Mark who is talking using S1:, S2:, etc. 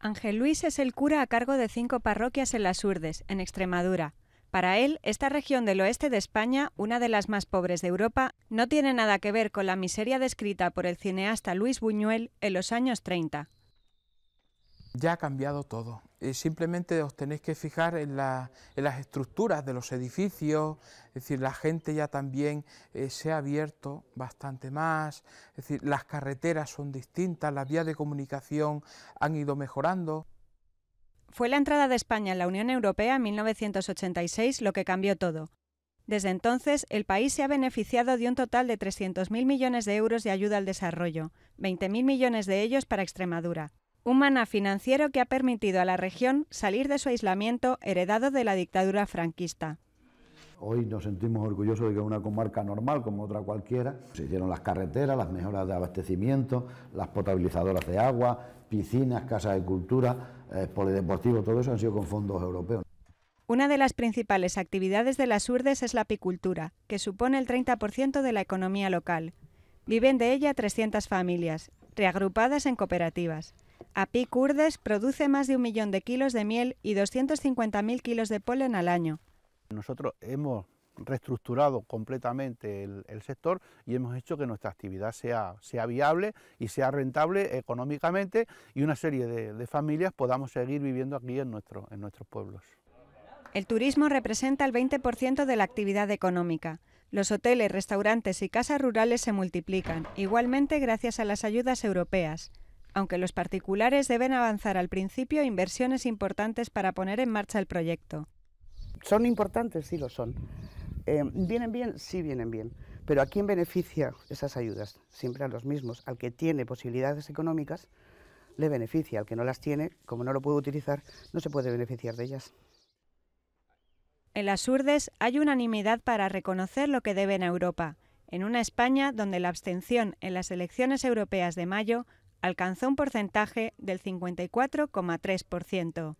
S1: Ángel Luis es el cura a cargo de cinco parroquias en las Urdes, en Extremadura. Para él, esta región del oeste de España, una de las más pobres de Europa, no tiene nada que ver con la miseria descrita por el cineasta Luis Buñuel en los años 30
S2: ya ha cambiado todo. Eh, simplemente os tenéis que fijar en, las estructuras de los edificios, es decir, la gente ya también eh, se ha abierto bastante más, es decir, las carreteras son distintas, las vías de comunicación han ido mejorando. Fue la entrada de
S1: España en la Unión Europea en 1986 lo que cambió todo. Desde entonces, el país se ha beneficiado de un total de 300.000 millones de euros de ayuda al desarrollo, 20.000 millones de ellos para Extremadura, un maná financiero que ha permitido a la región salir de su aislamiento heredado de la dictadura franquista.
S3: Hoy nos sentimos orgullosos de que una comarca normal como otra cualquiera se hicieron las carreteras, las mejoras de abastecimiento, las potabilizadoras de agua, piscinas, casas de cultura, eh, ...polideportivo, todo eso han sido con fondos europeos.
S1: Una de las principales actividades de las urdes es la apicultura, que supone el 30% de la economía local. Viven de ella 300 familias, reagrupadas en cooperativas. Api Kurdes produce más de un millón de kilos de miel y 250.000 kilos de polen al año.
S3: Nosotros hemos reestructurado completamente el, sector y hemos hecho que nuestra actividad sea, viable y sea rentable económicamente y una serie de, familias podamos seguir viviendo aquí en, en nuestros pueblos.
S1: El turismo representa el 20% de la actividad económica. Los hoteles, restaurantes y casas rurales se multiplican, igualmente gracias a las ayudas europeas aunque los particulares deben avanzar al principio inversiones importantes para poner en marcha el proyecto.
S4: ¿Son importantes? Sí lo son. Eh, ¿Vienen bien? Sí vienen bien. Pero ¿a quién beneficia esas ayudas? Siempre a los mismos. Al que tiene posibilidades económicas, le beneficia. Al que no las tiene, como no lo puede utilizar, no se puede beneficiar de ellas.
S1: En las urdes hay unanimidad para reconocer lo que deben a Europa, en una España donde la abstención en las elecciones europeas de mayo alcanzó un porcentaje del 54,3%.